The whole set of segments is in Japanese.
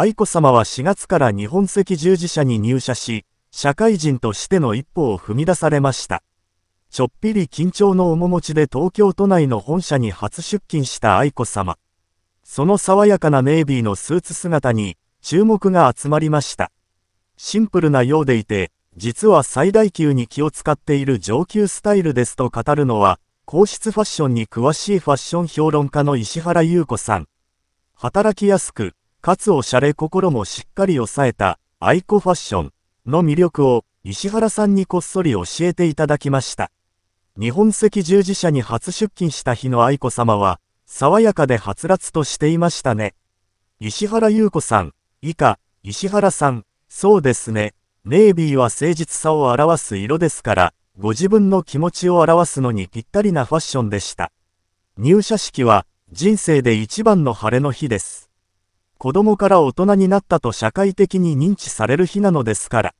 愛子さまは4月から日本赤十字社に入社し、社会人としての一歩を踏み出されました。ちょっぴり緊張の面持ちで東京都内の本社に初出勤した愛子さま。その爽やかなネイビーのスーツ姿に注目が集まりました。シンプルなようでいて、実は最大級に気を使っている上級スタイルですと語るのは、皇室ファッションに詳しいファッション評論家の石原優子さん。働きやすく、かつおしゃれ心もしっかり抑えたアイコファッションの魅力を石原さんにこっそり教えていただきました。日本赤十字社に初出勤した日の愛子様は、爽やかではつらつとしていましたね。石原優子さん、以下、石原さん、そうですね。ネイビーは誠実さを表す色ですから、ご自分の気持ちを表すのにぴったりなファッションでした。入社式は、人生で一番の晴れの日です。子供から大人になったと社会的に認知される日なのですから。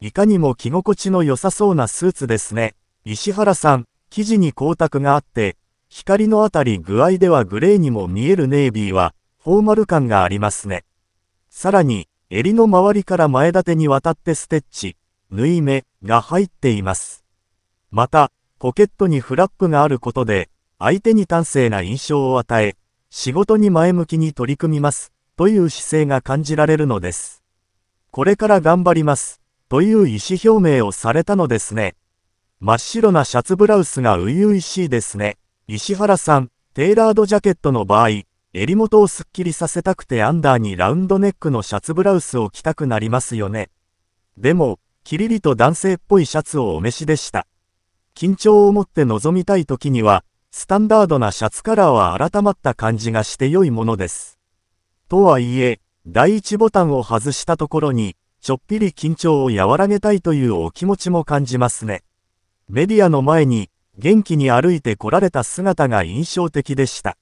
いかにも着心地の良さそうなスーツですね。石原さん、生地に光沢があって、光のあたり具合ではグレーにも見えるネイビーは、フォーマル感がありますね。さらに、襟の周りから前立てにわたってステッチ、縫い目が入っています。また、ポケットにフラップがあることで、相手に端正な印象を与え、仕事に前向きに取り組みます。という姿勢が感じられるのです。これから頑張ります、という意思表明をされたのですね。真っ白なシャツブラウスが初々しいですね。石原さん、テーラードジャケットの場合、襟元をすっきりさせたくてアンダーにラウンドネックのシャツブラウスを着たくなりますよね。でも、キリリと男性っぽいシャツをお召しでした。緊張を持って臨みたい時には、スタンダードなシャツカラーは改まった感じがして良いものです。とはいえ、第1ボタンを外したところに、ちょっぴり緊張を和らげたいというお気持ちも感じますね。メディアの前に、元気に歩いて来られた姿が印象的でした。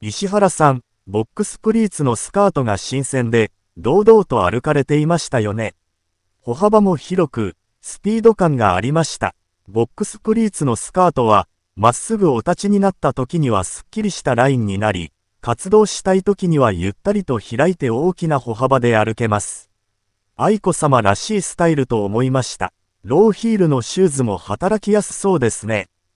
石原さん、ボックスプリーツのスカートが新鮮で、堂々と歩かれていましたよね。歩幅も広く、スピード感がありました。ボックスプリーツのスカートは、まっすぐお立ちになった時にはすっきりしたラインになり、活動したい時にはゆったりと開いて大きな歩幅で歩けます。愛子様らしいスタイルと思いました。ローヒールのシューズも働きやすそうですね。